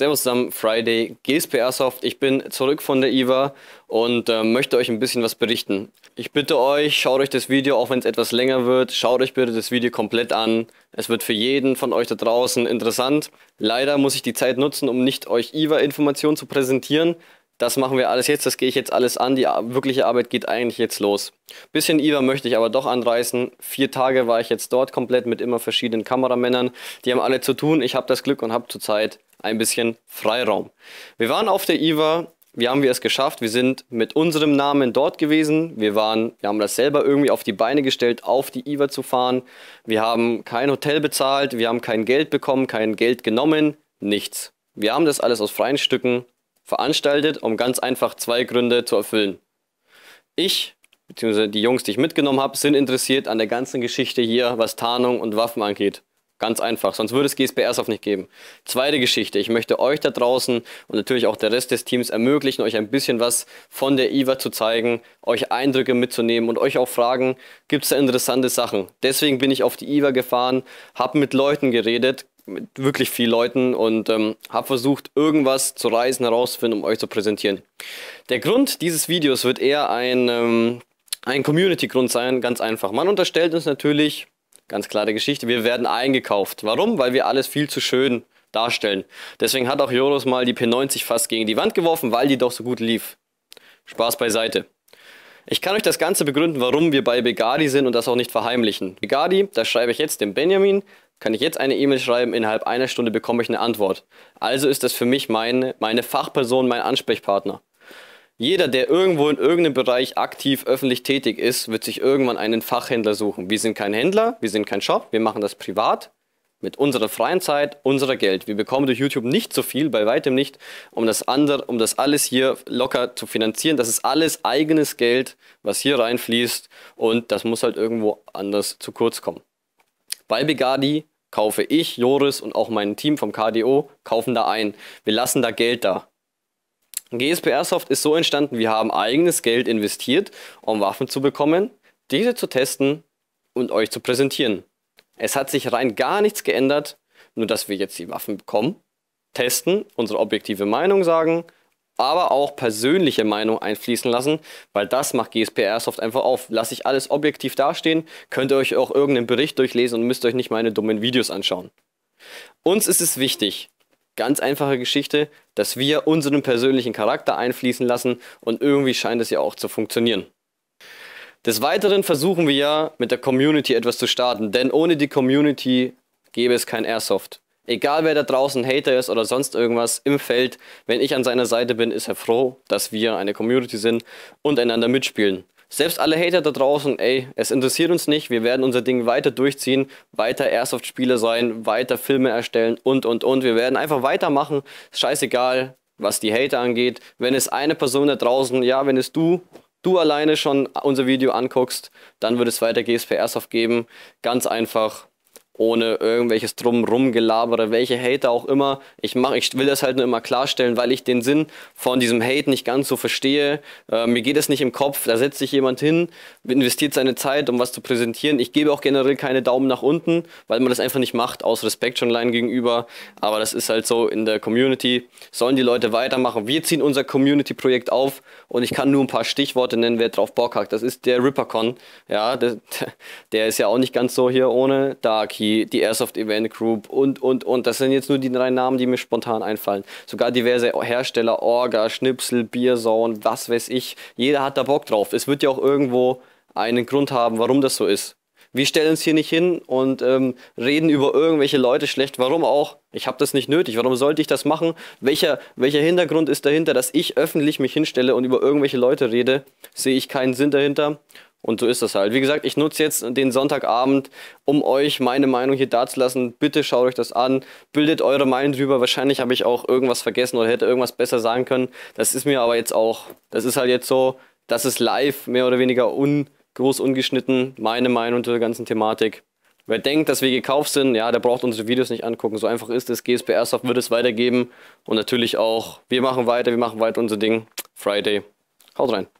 Servus zusammen, Friday, GSP Airsoft. Ich bin zurück von der IWA und äh, möchte euch ein bisschen was berichten. Ich bitte euch, schaut euch das Video, auch wenn es etwas länger wird, schaut euch bitte das Video komplett an. Es wird für jeden von euch da draußen interessant. Leider muss ich die Zeit nutzen, um nicht euch IWA-Informationen zu präsentieren, das machen wir alles jetzt, das gehe ich jetzt alles an, die wirkliche Arbeit geht eigentlich jetzt los. Bisschen IWA möchte ich aber doch anreißen. Vier Tage war ich jetzt dort komplett mit immer verschiedenen Kameramännern. Die haben alle zu tun. Ich habe das Glück und habe zurzeit ein bisschen Freiraum. Wir waren auf der IWA. Wie haben wir es geschafft? Wir sind mit unserem Namen dort gewesen. Wir waren, wir haben das selber irgendwie auf die Beine gestellt, auf die IWA zu fahren. Wir haben kein Hotel bezahlt, wir haben kein Geld bekommen, kein Geld genommen, nichts. Wir haben das alles aus freien Stücken veranstaltet, um ganz einfach zwei Gründe zu erfüllen. Ich, bzw. die Jungs, die ich mitgenommen habe, sind interessiert an der ganzen Geschichte hier, was Tarnung und Waffen angeht. Ganz einfach, sonst würde es GSB auf nicht geben. Zweite Geschichte, ich möchte euch da draußen und natürlich auch der Rest des Teams ermöglichen, euch ein bisschen was von der IWA zu zeigen, euch Eindrücke mitzunehmen und euch auch fragen, gibt es da interessante Sachen? Deswegen bin ich auf die IWA gefahren, habe mit Leuten geredet, mit wirklich vielen Leuten und ähm, habe versucht, irgendwas zu reisen, herauszufinden, um euch zu präsentieren. Der Grund dieses Videos wird eher ein, ähm, ein Community-Grund sein, ganz einfach. Man unterstellt uns natürlich, ganz klare Geschichte, wir werden eingekauft. Warum? Weil wir alles viel zu schön darstellen. Deswegen hat auch Joros mal die P90 fast gegen die Wand geworfen, weil die doch so gut lief. Spaß beiseite. Ich kann euch das Ganze begründen, warum wir bei Begadi sind und das auch nicht verheimlichen. Begadi, da schreibe ich jetzt dem Benjamin, kann ich jetzt eine E-Mail schreiben, innerhalb einer Stunde bekomme ich eine Antwort. Also ist das für mich meine, meine Fachperson, mein Ansprechpartner. Jeder, der irgendwo in irgendeinem Bereich aktiv öffentlich tätig ist, wird sich irgendwann einen Fachhändler suchen. Wir sind kein Händler, wir sind kein Shop, wir machen das privat, mit unserer freien Zeit, unserer Geld. Wir bekommen durch YouTube nicht so viel, bei weitem nicht, um das andere, um das alles hier locker zu finanzieren. Das ist alles eigenes Geld, was hier reinfließt und das muss halt irgendwo anders zu kurz kommen. Bei Begadi kaufe ich, Joris und auch mein Team vom KDO kaufen da ein. Wir lassen da Geld da. GSPR Soft ist so entstanden, wir haben eigenes Geld investiert, um Waffen zu bekommen, diese zu testen und euch zu präsentieren. Es hat sich rein gar nichts geändert, nur dass wir jetzt die Waffen bekommen, testen, unsere objektive Meinung sagen aber auch persönliche Meinung einfließen lassen, weil das macht GSP Airsoft einfach auf. Lasse ich alles objektiv dastehen, könnt ihr euch auch irgendeinen Bericht durchlesen und müsst euch nicht meine dummen Videos anschauen. Uns ist es wichtig, ganz einfache Geschichte, dass wir unseren persönlichen Charakter einfließen lassen und irgendwie scheint es ja auch zu funktionieren. Des Weiteren versuchen wir ja mit der Community etwas zu starten, denn ohne die Community gäbe es kein Airsoft. Egal wer da draußen Hater ist oder sonst irgendwas im Feld, wenn ich an seiner Seite bin, ist er froh, dass wir eine Community sind und einander mitspielen. Selbst alle Hater da draußen, ey, es interessiert uns nicht, wir werden unser Ding weiter durchziehen, weiter Airsoft-Spieler sein, weiter Filme erstellen und, und, und. Wir werden einfach weitermachen, scheißegal, was die Hater angeht. Wenn es eine Person da draußen, ja, wenn es du du alleine schon unser Video anguckst, dann wird es weiter GSP Airsoft geben. Ganz einfach, ohne irgendwelches Drumrum-Gelabere, welche Hater auch immer. Ich, mach, ich will das halt nur immer klarstellen, weil ich den Sinn von diesem Hate nicht ganz so verstehe. Äh, mir geht es nicht im Kopf, da setzt sich jemand hin, investiert seine Zeit, um was zu präsentieren. Ich gebe auch generell keine Daumen nach unten, weil man das einfach nicht macht, aus Respekt schon allein gegenüber. Aber das ist halt so in der Community. Sollen die Leute weitermachen? Wir ziehen unser Community-Projekt auf und ich kann nur ein paar Stichworte nennen, wer drauf Bock hat. Das ist der Rippercon. Ja, der, der ist ja auch nicht ganz so hier ohne Dark hier die, Airsoft Event Group und, und, und. Das sind jetzt nur die drei Namen, die mir spontan einfallen. Sogar diverse Hersteller, Orga, Schnipsel, Biersauen, was weiß ich. Jeder hat da Bock drauf. Es wird ja auch irgendwo einen Grund haben, warum das so ist. Wir stellen uns hier nicht hin und ähm, reden über irgendwelche Leute schlecht. Warum auch? Ich habe das nicht nötig. Warum sollte ich das machen? Welcher, welcher Hintergrund ist dahinter, dass ich öffentlich mich hinstelle und über irgendwelche Leute rede? Sehe ich keinen Sinn dahinter. Und so ist das halt. Wie gesagt, ich nutze jetzt den Sonntagabend, um euch meine Meinung hier darzulassen. Bitte schaut euch das an, bildet eure Meinung drüber. Wahrscheinlich habe ich auch irgendwas vergessen oder hätte irgendwas besser sagen können. Das ist mir aber jetzt auch, das ist halt jetzt so, das ist live, mehr oder weniger un, groß ungeschnitten, meine Meinung zur ganzen Thematik. Wer denkt, dass wir gekauft sind, ja, der braucht unsere Videos nicht angucken. So einfach ist es. GSP Airsoft wird es weitergeben. Und natürlich auch, wir machen weiter, wir machen weiter unser Ding. Friday. Haut rein.